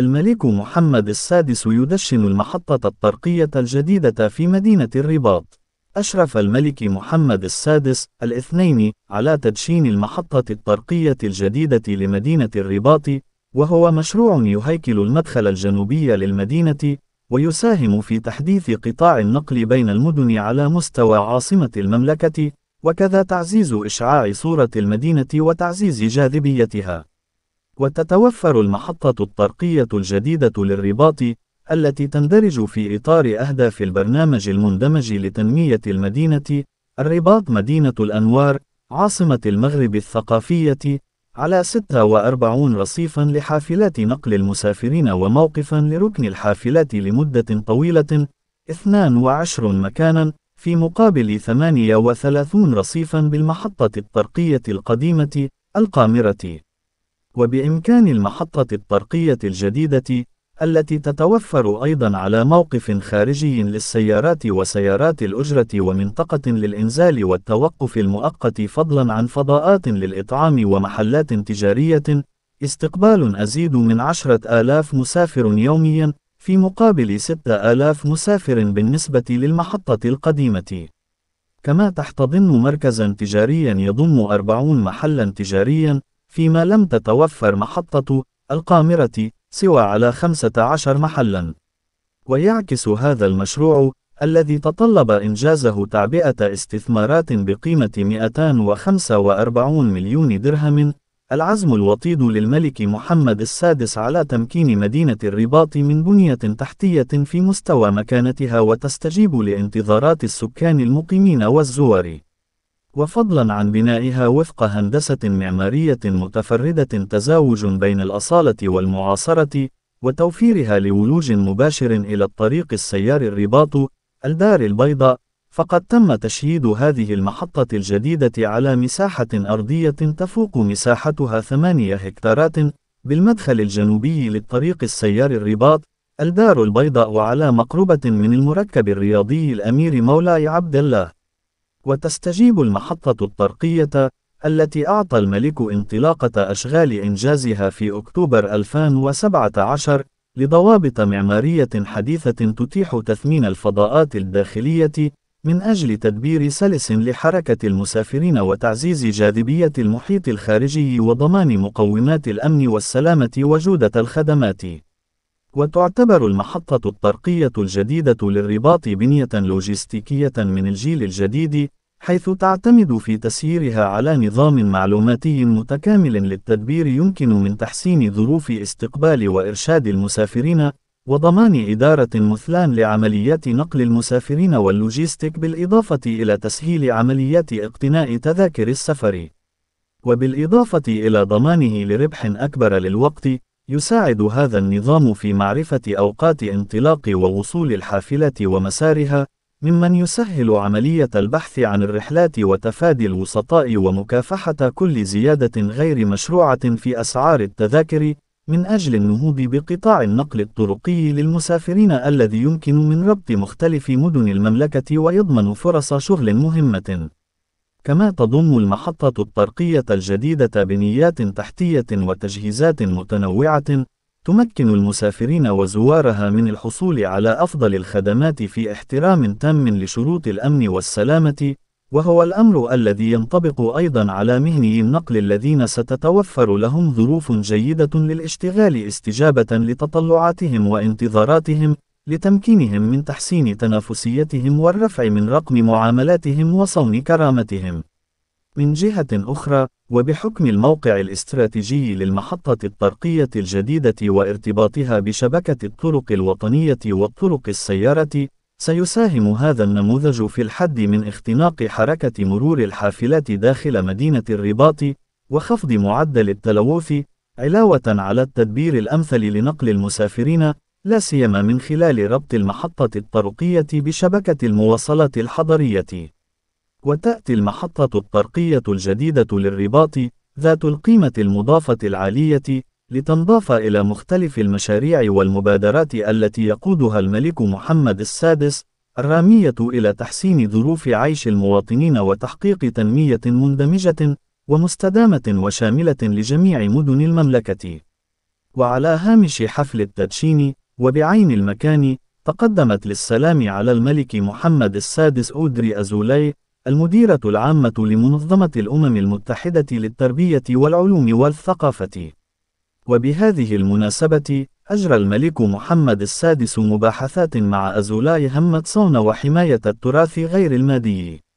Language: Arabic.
الملك محمد السادس يدشن المحطة الطرقية الجديدة في مدينة الرباط. أشرف الملك محمد السادس الاثنين على تدشين المحطة الطرقية الجديدة لمدينة الرباط، وهو مشروع يهيكل المدخل الجنوبي للمدينة، ويساهم في تحديث قطاع النقل بين المدن على مستوى عاصمة المملكة، وكذا تعزيز إشعاع صورة المدينة وتعزيز جاذبيتها. وتتوفر المحطة الطرقية الجديدة للرباط التي تندرج في إطار أهداف البرنامج المندمج لتنمية المدينة الرباط مدينة الأنوار عاصمة المغرب الثقافية على 46 رصيفا لحافلات نقل المسافرين وموقفا لركن الحافلات لمدة طويلة 22 مكانا في مقابل 38 رصيفا بالمحطة الطرقية القديمة القامرة وبإمكان المحطة الطرقية الجديدة التي تتوفر أيضا على موقف خارجي للسيارات وسيارات الأجرة ومنطقة للإنزال والتوقف المؤقت فضلا عن فضاءات للإطعام ومحلات تجارية استقبال أزيد من عشرة آلاف مسافر يوميا في مقابل ستة آلاف مسافر بالنسبة للمحطة القديمة كما تحتضن مركزا تجاريا يضم أربعون محلا تجاريا فيما لم تتوفر محطة القامرة سوى على 15 محلا ويعكس هذا المشروع الذي تطلب إنجازه تعبئة استثمارات بقيمة 245 مليون درهم العزم الوطيد للملك محمد السادس على تمكين مدينة الرباط من بنية تحتية في مستوى مكانتها وتستجيب لانتظارات السكان المقيمين والزوار وفضلا عن بنائها وفق هندسة معمارية متفردة تزاوج بين الأصالة والمعاصرة، وتوفيرها لولوج مباشر إلى الطريق السيار الرباط، الدار البيضاء، فقد تم تشييد هذه المحطة الجديدة على مساحة أرضية تفوق مساحتها ثمانية هكتارات، بالمدخل الجنوبي للطريق السيار الرباط، الدار البيضاء على مقربة من المركب الرياضي الأمير مولاي عبد الله. وتستجيب المحطة الطرقية التي أعطى الملك انطلاقة أشغال إنجازها في أكتوبر 2017 لضوابط معمارية حديثة تتيح تثمين الفضاءات الداخلية من أجل تدبير سلس لحركة المسافرين وتعزيز جاذبية المحيط الخارجي وضمان مقومات الأمن والسلامة وجودة الخدمات. وتعتبر المحطة الطرقية الجديدة للرباط بنية لوجستيكية من الجيل الجديد، حيث تعتمد في تسييرها على نظام معلوماتي متكامل للتدبير يمكن من تحسين ظروف استقبال وإرشاد المسافرين، وضمان إدارة مثلان لعمليات نقل المسافرين واللوجيستيك بالإضافة إلى تسهيل عمليات اقتناء تذاكر السفر. وبالإضافة إلى ضمانه لربح أكبر للوقت، يساعد هذا النظام في معرفة أوقات انطلاق ووصول الحافلة ومسارها، ممن يسهل عملية البحث عن الرحلات وتفادي الوسطاء ومكافحة كل زيادة غير مشروعة في أسعار التذاكر، من أجل النهوض بقطاع النقل الطرقي للمسافرين الذي يمكن من ربط مختلف مدن المملكة ويضمن فرص شغل مهمة. كما تضم المحطة الطرقية الجديدة بنيات تحتية وتجهيزات متنوعة تمكن المسافرين وزوارها من الحصول على أفضل الخدمات في احترام تام لشروط الأمن والسلامة وهو الأمر الذي ينطبق أيضا على مهني النقل الذين ستتوفر لهم ظروف جيدة للاشتغال استجابة لتطلعاتهم وانتظاراتهم لتمكينهم من تحسين تنافسيتهم والرفع من رقم معاملاتهم وصون كرامتهم. من جهة أخرى، وبحكم الموقع الاستراتيجي للمحطة الطرقية الجديدة وارتباطها بشبكة الطرق الوطنية والطرق السيارة، سيساهم هذا النموذج في الحد من اختناق حركة مرور الحافلات داخل مدينة الرباط، وخفض معدل التلوث، علاوة على التدبير الأمثل لنقل المسافرين، لا سيما من خلال ربط المحطة الطرقية بشبكة المواصلات الحضرية. وتأتي المحطة الطرقية الجديدة للرباط ذات القيمة المضافة العالية لتنضاف إلى مختلف المشاريع والمبادرات التي يقودها الملك محمد السادس الرامية إلى تحسين ظروف عيش المواطنين وتحقيق تنمية مندمجة ومستدامة وشاملة لجميع مدن المملكة. وعلى هامش حفل التدشين وبعين المكان تقدمت للسلام على الملك محمد السادس أودري أزولاي المديرة العامة لمنظمة الأمم المتحدة للتربية والعلوم والثقافة وبهذه المناسبة أجرى الملك محمد السادس مباحثات مع أزولاي همت صون وحماية التراث غير المادي